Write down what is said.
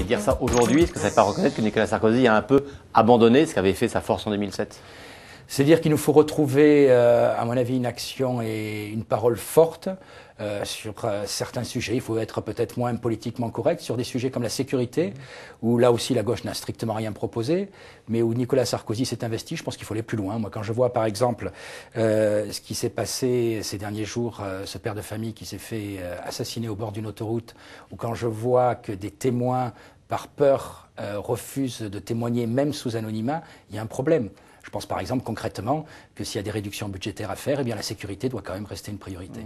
Et dire ça aujourd'hui, est-ce que ça ne fait pas reconnaître que Nicolas Sarkozy a un peu abandonné ce qu'avait fait sa force en 2007 cest dire qu'il nous faut retrouver, euh, à mon avis, une action et une parole forte euh, sur euh, certains sujets. Il faut être peut-être moins politiquement correct sur des sujets comme la sécurité, mmh. où là aussi la gauche n'a strictement rien proposé, mais où Nicolas Sarkozy s'est investi. Je pense qu'il faut aller plus loin. Moi, quand je vois, par exemple, ce qui s'est passé ces derniers jours, ce père de famille qui s'est fait assassiner au bord d'une autoroute, ou quand je vois que des témoins, par peur, refusent de témoigner même sous anonymat, il y a un problème. Je pense par exemple concrètement que s'il y a des réductions budgétaires à faire, eh bien la sécurité doit quand même rester une priorité.